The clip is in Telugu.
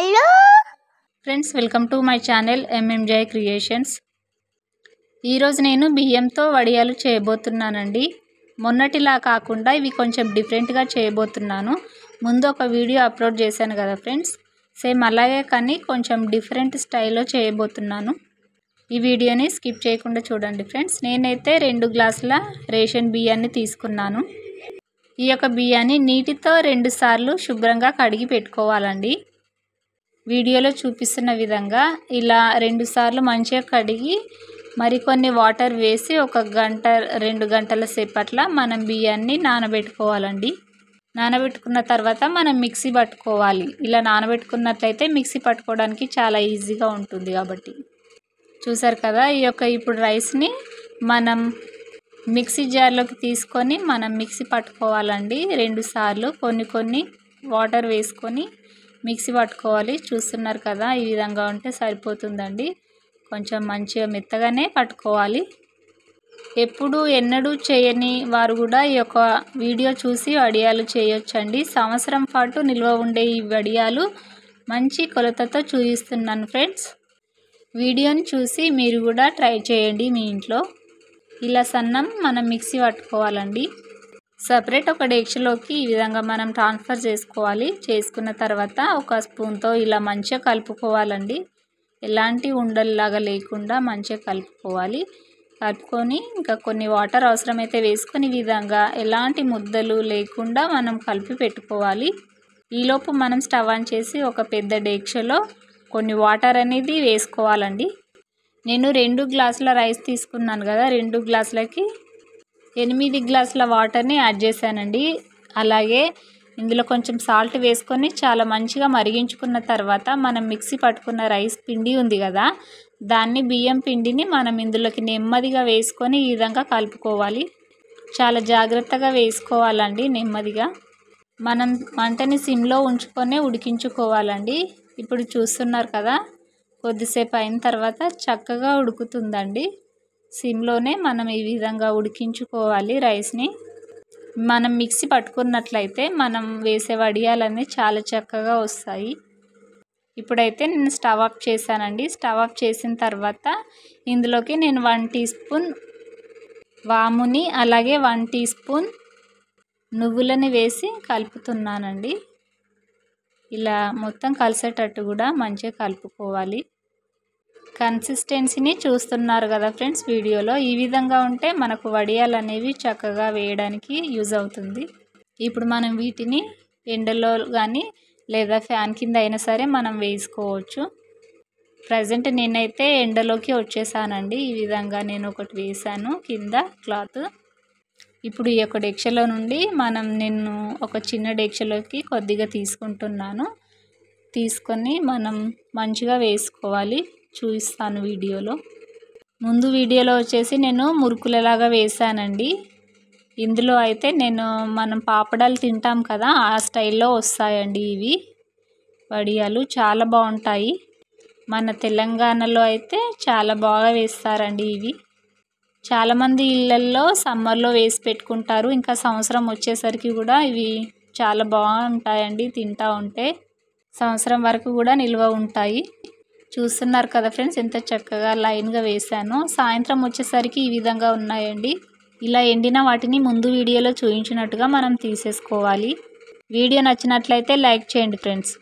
hello friends welcome to my channel M enjoy creations ఈరోజు నేను బియ్యంతో వడియాలు చేయబోతున్నానండి మొన్నటిలా కాకుండా ఇవి కొంచెం డిఫరెంట్గా చేయబోతున్నాను ముందు ఒక వీడియో అప్లోడ్ చేశాను కదా ఫ్రెండ్స్ సేమ్ అలాగే కానీ కొంచెం డిఫరెంట్ స్టైల్లో చేయబోతున్నాను ఈ వీడియోని స్కిప్ చేయకుండా చూడండి ఫ్రెండ్స్ నేనైతే రెండు గ్లాసుల రేషన్ బియ్యాన్ని తీసుకున్నాను ఈ యొక్క బియ్యాన్ని నీటితో రెండుసార్లు శుభ్రంగా కడిగి పెట్టుకోవాలండి వీడియోలో చూపిస్తున్న విధంగా ఇలా రెండు సార్లు మంచిగా కడిగి మరికొన్ని వాటర్ వేసి ఒక గంట రెండు గంటల సేపట్ల మనం బియ్యాన్ని నానబెట్టుకోవాలండి నానబెట్టుకున్న తర్వాత మనం మిక్సీ పట్టుకోవాలి ఇలా నానబెట్టుకున్నట్లయితే మిక్సీ పట్టుకోవడానికి చాలా ఈజీగా ఉంటుంది కాబట్టి చూసారు కదా ఈ యొక్క ఇప్పుడు రైస్ని మనం మిక్సీ జార్లోకి తీసుకొని మనం మిక్సీ పట్టుకోవాలండి రెండు సార్లు కొన్ని కొన్ని వాటర్ వేసుకొని మిక్సీ పట్టుకోవాలి చూస్తున్నారు కదా ఈ విధంగా ఉంటే సరిపోతుందండి కొంచెం మంచిగా మెత్తగానే పట్టుకోవాలి ఎప్పుడు ఎన్నడూ చేయని వారు కూడా ఈ యొక్క వీడియో చూసి వడియాలు చేయొచ్చండి సంవత్సరం పాటు నిల్వ ఉండే ఈ వడియాలు మంచి కొలతతో చూపిస్తున్నాను ఫ్రెండ్స్ వీడియోని చూసి మీరు కూడా ట్రై చేయండి మీ ఇంట్లో ఇలా సన్నం మనం మిక్సీ పట్టుకోవాలండి సపరేట్ ఒక డేక్షలోకి ఈ విధంగా మనం ట్రాన్స్ఫర్ చేసుకోవాలి చేసుకున్న తర్వాత ఒక స్పూన్తో ఇలా మంచిగా కలుపుకోవాలండి ఎలాంటి ఉండల్లాగా లేకుండా మంచిగా కలుపుకోవాలి కలుపుకొని ఇంకా కొన్ని వాటర్ అవసరమైతే వేసుకొని విధంగా ఎలాంటి ముద్దలు లేకుండా మనం కలిపి పెట్టుకోవాలి ఈలోపు మనం స్టవ్ ఆన్ చేసి ఒక పెద్ద డేక్షలో కొన్ని వాటర్ అనేది వేసుకోవాలండి నేను రెండు గ్లాసుల రైస్ తీసుకున్నాను కదా రెండు గ్లాసులకి ఎనిమిది గ్లాసుల వాటర్ని యాడ్ చేశానండి అలాగే ఇందులో కొంచెం సాల్ట్ వేసుకొని చాలా మంచిగా మరిగించుకున్న తర్వాత మనం మిక్సీ పట్టుకున్న రైస్ పిండి ఉంది కదా దాన్ని బియ్యం పిండిని మనం ఇందులోకి నెమ్మదిగా వేసుకొని ఈ విధంగా కలుపుకోవాలి చాలా జాగ్రత్తగా వేసుకోవాలండి నెమ్మదిగా మనం మంటని సిమ్లో ఉంచుకొనే ఉడికించుకోవాలండి ఇప్పుడు చూస్తున్నారు కదా కొద్దిసేపు అయిన తర్వాత చక్కగా ఉడుకుతుందండి సిమ్లోనే మనం ఈ విధంగా ఉడికించుకోవాలి రైస్ని మనం మిక్సీ పట్టుకున్నట్లయితే మనం వేసే వడియాలన్నీ చాలా చక్కగా వస్తాయి ఇప్పుడైతే నేను స్టవ్ ఆఫ్ చేశానండి స్టవ్ ఆఫ్ చేసిన తర్వాత ఇందులోకి నేను వన్ టీ స్పూన్ వాముని అలాగే వన్ టీ స్పూన్ నువ్వులని వేసి కలుపుతున్నానండి ఇలా మొత్తం కలిసేటట్టు కూడా మంచిగా కలుపుకోవాలి కన్సిస్టెన్సీని చూస్తున్నారు కదా ఫ్రెండ్స్ వీడియోలో ఈ విధంగా ఉంటే మనకు వడియాలు అనేవి చక్కగా వేయడానికి యూజ్ అవుతుంది ఇప్పుడు మనం వీటిని ఎండలో కానీ లేదా ఫ్యాన్ కింద అయినా సరే మనం వేసుకోవచ్చు ప్రజెంట్ నేనైతే ఎండలోకి వచ్చేసానండి ఈ విధంగా నేను ఒకటి వేసాను కింద క్లాత్ ఇప్పుడు ఈ యొక్క డెక్షలో నుండి మనం నేను ఒక చిన్న డెక్షలోకి కొద్దిగా తీసుకుంటున్నాను తీసుకొని మనం మంచిగా వేసుకోవాలి చూపిస్తాను వీడియోలో ముందు వీడియోలో వచ్చేసి నేను మురుకులలాగా వేసానండి ఇందులో అయితే నేను మనం పాపడాలు తింటాం కదా ఆ స్టైల్లో వస్తాయండి ఇవి వడియాలు చాలా బాగుంటాయి మన తెలంగాణలో అయితే చాలా బాగా వేస్తారండి ఇవి చాలామంది ఇళ్ళల్లో సమ్మర్లో వేసి పెట్టుకుంటారు ఇంకా సంవత్సరం వచ్చేసరికి కూడా ఇవి చాలా బాగుంటాయండి తింటూ ఉంటే సంవత్సరం వరకు కూడా నిల్వ ఉంటాయి చూస్తున్నారు కదా ఫ్రెండ్స్ ఎంత చక్కగా లైన్గా వేశాను సాయంత్రం వచ్చేసరికి ఈ విధంగా ఉన్నాయండి ఇలా ఎండిన వాటిని ముందు వీడియోలో చూపించినట్టుగా మనం తీసేసుకోవాలి వీడియో నచ్చినట్లయితే లైక్ చేయండి ఫ్రెండ్స్